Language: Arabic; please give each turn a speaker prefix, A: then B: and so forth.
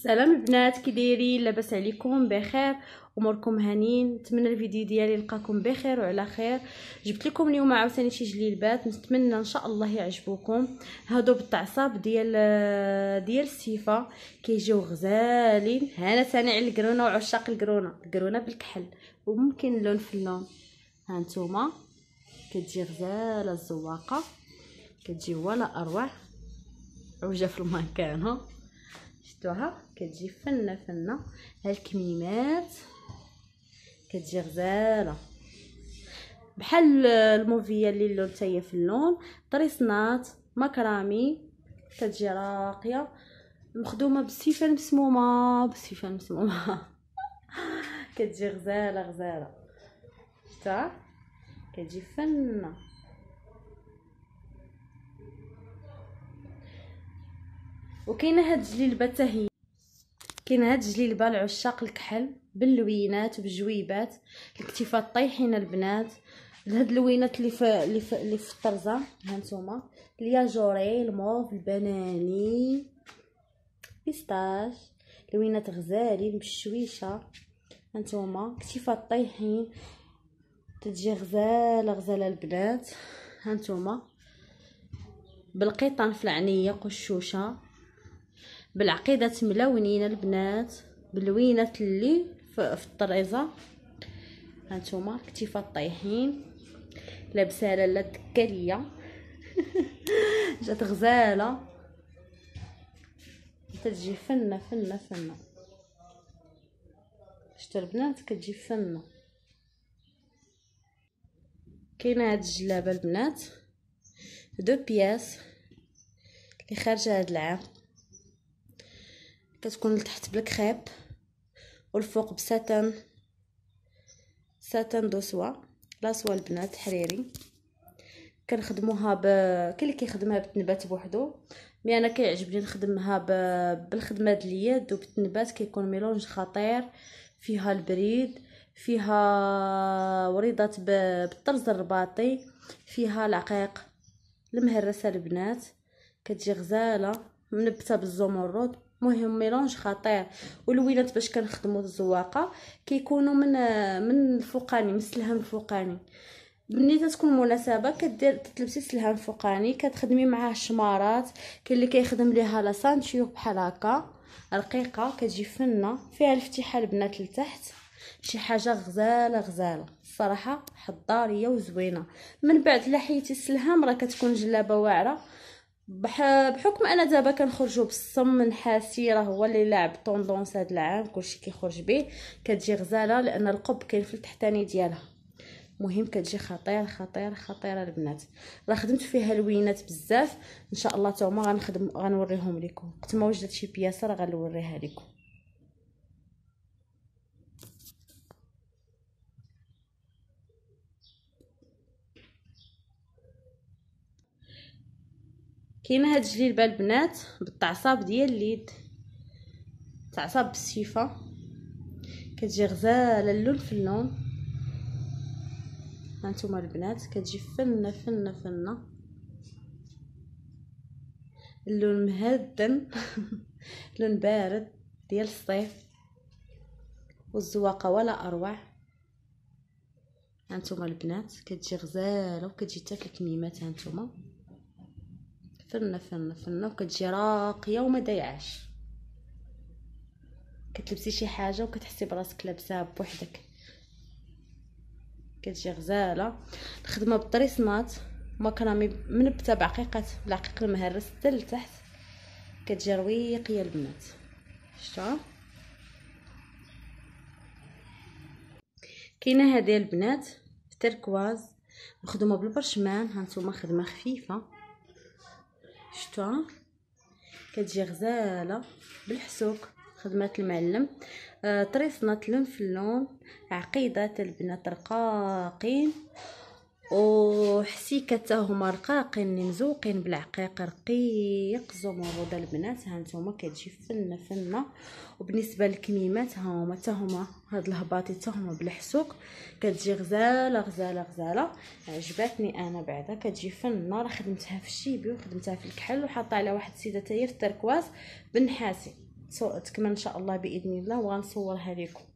A: السلام البنات كي دايرين لاباس عليكم بخير اموركم هانين نتمنى الفيديو ديالي يلقاكم بخير وعلى خير جبت لكم اليوم عاوتاني شي جليبات نتمنى ان شاء الله يعجبوكم هادو بالتعصاب ديال آه، ديال السيفه كيجيو غزالين هانا ثاني على الكرونه وعشاق الكرونه الكرونه بالكحل وممكن لون في اللون ها نتوما كتجي غزاله الزواقه كتجي ولا اروع عوجه في المكان ها شفتوها كتجي فنه فنه هالكميمات كتجي غزاله بحال الموفيه اللي اللون تاهي في اللون طريصنات مكرامي كتجي راقيه مخدومه بالسيفه المسمومه بالسيفه المسمومه كتجي غزاله غزاله شتا كتجي فنه وكاينه هاد الجليبه حتى هي كاينه هاد الجليبه لعشاق الكحل باللوينات بجويبات الكتفات طايحين البنات هاد اللوينات اللي في اللي في اللي في الطرزه هانتوما الياجوري الموف البناني بيستاش لوينات غزالين بالشويشه هانتوما كتفات طايحين تجي غزاله غزاله البنات هانتوما بالقيطان في العنيه قشوشه بالعقيده ملونين البنات بلوينه اللي في الطريزه هانتوما كتيفه طايحين لابسه لاله دكالية جات غزاله كتجي فنه فنه فنه شتو البنات كتجي فنه كاينه هاد الجلابه البنات دو بياس لي خارجه هاد العام كتكون لتحت بالكريب والفوق بساتان ساتان دو سوا لا سوا البنات حريري كنخدموها ب كاين اللي كيخدمها بالتنبات بوحدو مي انا كيعجبني نخدمها ب... بالخدمه ديال اليد وبالتنبات كيكون ميلونج خطير فيها البريد فيها وريضات ب... بالطرز الرباطي فيها العقيق المهرسه البنات كتجي غزاله منبته بالزمرد مهم ميلونج خطير والولاد باش كنخدموا الزواقه كيكونوا من من الفوقاني من السلهم الفوقاني ملي تكون مناسبه كدير تلبسي سلهام الفوقاني كتخدمي معاه الشمارات كاين اللي كيخدم ليها لا سانتيو بحال هكا رقيقه كتجي فنه فيها الفتيحه البنات لتحت شي حاجه غزاله غزاله الصراحه حضاريه وزوينه من بعد لحيتي حيتي السلهام راه كتكون جلابه واعره بحكم انا دابا كنخرجوا بالصم نحاسي راه هو اللي لاعب طوندونس هذا العام كلشي كيخرج به كتجي غزاله لان القب كاين في التحتاني ديالها مهم كتجي خطير خطير خطيره البنات راه خدمت فيها لوينات بزاف ان شاء الله تا هما غنخدم غنوريهم لكم وقت ما وجدت شي بياسه راه غنوريها لكم كاينه هاد الجليبه البنات بالتعصاب ديال اليد تعصاب بالسيفه كتجي غزاله اللون في اللون هانتوما البنات كتجي فنه فنه فنه اللون مهدن لون بارد ديال الصيف والزواقه ولا اروع هانتوما البنات كتجي غزاله وكتجي حتى في الكميمات هانتوما فنة فنة فنة وكتجي راقية وما ضيعاش كتلبسي شي حاجة وكتحسي براسك لابساها بوحدك كتجي غزالة الخدمة بالطريسمات مكرمي من بعقيقات العقيق المهرس حتى لتحت كتجي رويقية البنات شتا كاينه هذه البنات تركواز مخدومه بالبرشمان هانتوما خدمه خفيفه شفتوها كتجي غزاله بالحسوك خدمه المعلم آه طريصنا في اللون عقيده البنات رقاقين وحسيكه هما رقاقين مزوقين بالعقيق رقيق زمرود البنات ها نتوما كتجي فنه فنه وبالنسبه للكميمات ها هما حتى هما هاد الهباطي حتى هما بالحسوق كتجي غزاله غزاله غزاله عجباتني انا بعدا كتجي فنه راه خدمتها في الشيبي وخدمتها في الكحل وحاطه على واحد السيده تاهي في التركواز بنحاسي تكمل ان شاء الله باذن الله وغنصورها لكم